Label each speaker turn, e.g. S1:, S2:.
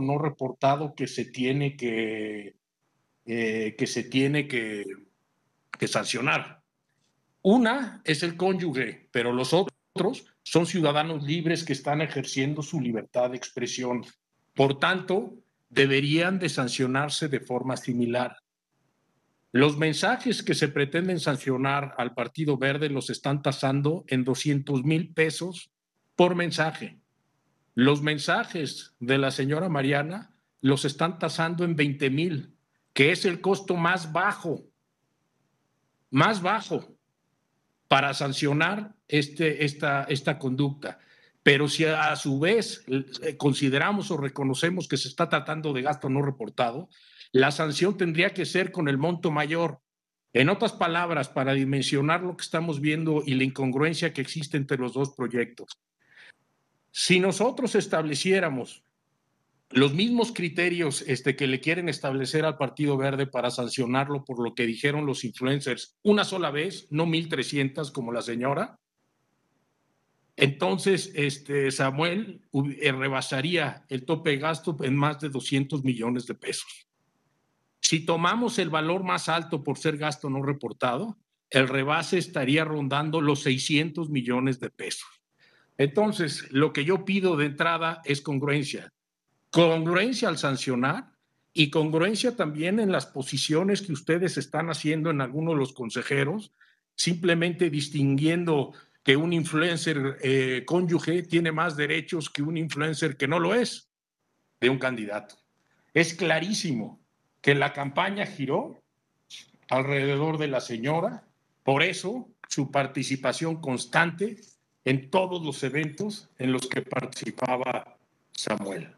S1: no reportado que se tiene que, eh, que, se tiene que, que sancionar. Una es el cónyuge, pero los otros son ciudadanos libres que están ejerciendo su libertad de expresión. Por tanto, deberían de sancionarse de forma similar. Los mensajes que se pretenden sancionar al Partido Verde los están tasando en 200 mil pesos por mensaje. Los mensajes de la señora Mariana los están tasando en 20 mil, que es el costo más bajo, más bajo para sancionar este, esta, esta conducta. Pero si a su vez eh, consideramos o reconocemos que se está tratando de gasto no reportado, la sanción tendría que ser con el monto mayor. En otras palabras, para dimensionar lo que estamos viendo y la incongruencia que existe entre los dos proyectos. Si nosotros estableciéramos los mismos criterios este, que le quieren establecer al Partido Verde para sancionarlo por lo que dijeron los influencers una sola vez, no 1.300 como la señora, entonces este, Samuel eh, rebasaría el tope de gasto en más de 200 millones de pesos. Si tomamos el valor más alto por ser gasto no reportado, el rebase estaría rondando los 600 millones de pesos. Entonces, lo que yo pido de entrada es congruencia. Congruencia al sancionar y congruencia también en las posiciones que ustedes están haciendo en algunos de los consejeros, simplemente distinguiendo que un influencer eh, cónyuge tiene más derechos que un influencer que no lo es de un candidato. Es clarísimo que la campaña giró alrededor de la señora, por eso su participación constante en todos los eventos en los que participaba Samuel.